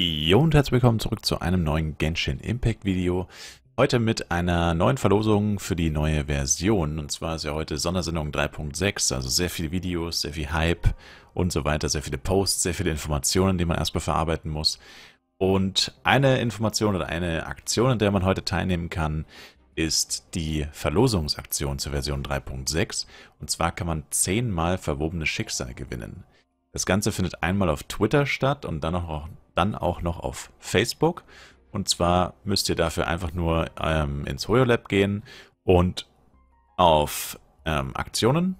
Jo und herzlich willkommen zurück zu einem neuen Genshin Impact Video. Heute mit einer neuen Verlosung für die neue Version. Und zwar ist ja heute Sondersendung 3.6, also sehr viele Videos, sehr viel Hype und so weiter, sehr viele Posts, sehr viele Informationen, die man erstmal verarbeiten muss. Und eine Information oder eine Aktion, an der man heute teilnehmen kann, ist die Verlosungsaktion zur Version 3.6. Und zwar kann man zehnmal verwobene Schicksal gewinnen. Das Ganze findet einmal auf Twitter statt und dann noch dann auch noch auf Facebook. Und zwar müsst ihr dafür einfach nur ähm, ins HoyoLab gehen und auf ähm, Aktionen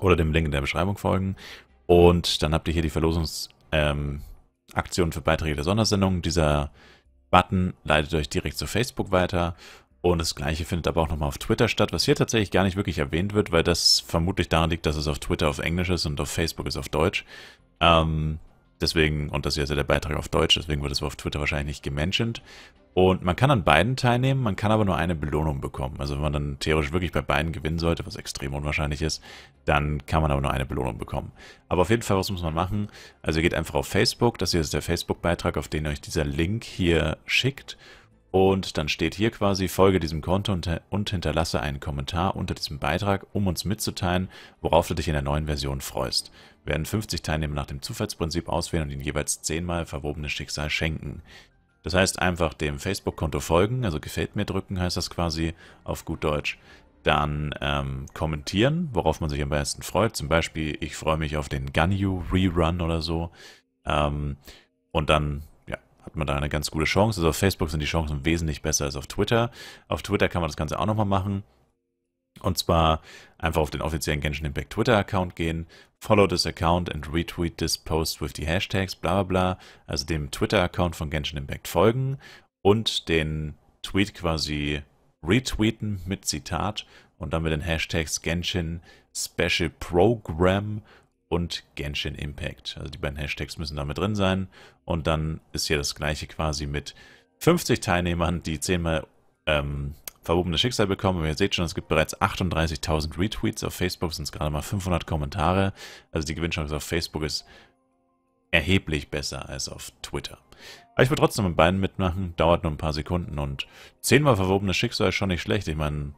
oder dem Link in der Beschreibung folgen. Und dann habt ihr hier die Verlosungsaktion Ähm, für Beiträge der Sondersendung. Dieser Button leitet euch direkt zu Facebook weiter. Und das gleiche findet aber auch nochmal auf Twitter statt, was hier tatsächlich gar nicht wirklich erwähnt wird, weil das vermutlich daran liegt, dass es auf Twitter auf Englisch ist und auf Facebook ist auf Deutsch. Ähm, Deswegen, und das hier ist ja der Beitrag auf Deutsch, deswegen wird es auf Twitter wahrscheinlich nicht gementioned. Und man kann an beiden teilnehmen, man kann aber nur eine Belohnung bekommen. Also wenn man dann theoretisch wirklich bei beiden gewinnen sollte, was extrem unwahrscheinlich ist, dann kann man aber nur eine Belohnung bekommen. Aber auf jeden Fall, was muss man machen? Also ihr geht einfach auf Facebook, das hier ist der Facebook-Beitrag, auf den euch dieser Link hier schickt. Und dann steht hier quasi, folge diesem Konto und, hinterlasse einen Kommentar unter diesem Beitrag, um uns mitzuteilen, worauf du dich in der neuen Version freust. Wir werden 50 Teilnehmer nach dem Zufallsprinzip auswählen und ihnen jeweils 10 mal verwobenes Schicksal schenken. Das heißt einfach dem Facebook-Konto folgen, also gefällt mir drücken heißt das quasi auf gut Deutsch. Dann ähm, kommentieren, worauf man sich am besten freut. Zum Beispiel, ich freue mich auf den Ganyu Rerun oder so. Ähm, und dann man da eine ganz gute Chance. Also auf Facebook sind die Chancen wesentlich besser als auf Twitter. Auf Twitter kann man das Ganze auch nochmal machen. Und zwar einfach auf den offiziellen Genshin Impact Twitter-Account gehen, follow this account and retweet this post with the Hashtags, bla bla bla. Also dem Twitter-Account von Genshin Impact folgen und den Tweet quasi retweeten mit Zitat und dann mit den Hashtags Genshin Special Program und Genshin Impact. Also die beiden Hashtags müssen damit drin sein. Und dann ist hier das gleiche quasi mit 50 Teilnehmern, die zehnmal ähm, verwobenes Schicksal bekommen. Und ihr seht schon, es gibt bereits 38.000 Retweets. Auf Facebook sind es gerade mal 500 Kommentare. Also die Gewinnchance auf Facebook ist erheblich besser als auf Twitter. Aber ich will trotzdem mit beiden mitmachen. Dauert nur ein paar Sekunden. Und 10 mal verwobenes Schicksal ist schon nicht schlecht. Ich meine,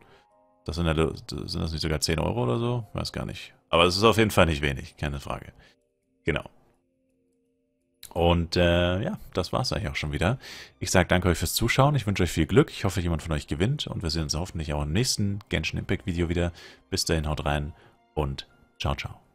das sind, ja, sind das nicht sogar 10 Euro oder so? Weiß gar nicht. Aber es ist auf jeden Fall nicht wenig, keine Frage. Genau. Und äh, ja, das war es eigentlich auch schon wieder. Ich sage danke euch fürs Zuschauen. Ich wünsche euch viel Glück. Ich hoffe, jemand von euch gewinnt. Und wir sehen uns hoffentlich auch im nächsten Genshin Impact Video wieder. Bis dahin, haut rein und ciao, ciao.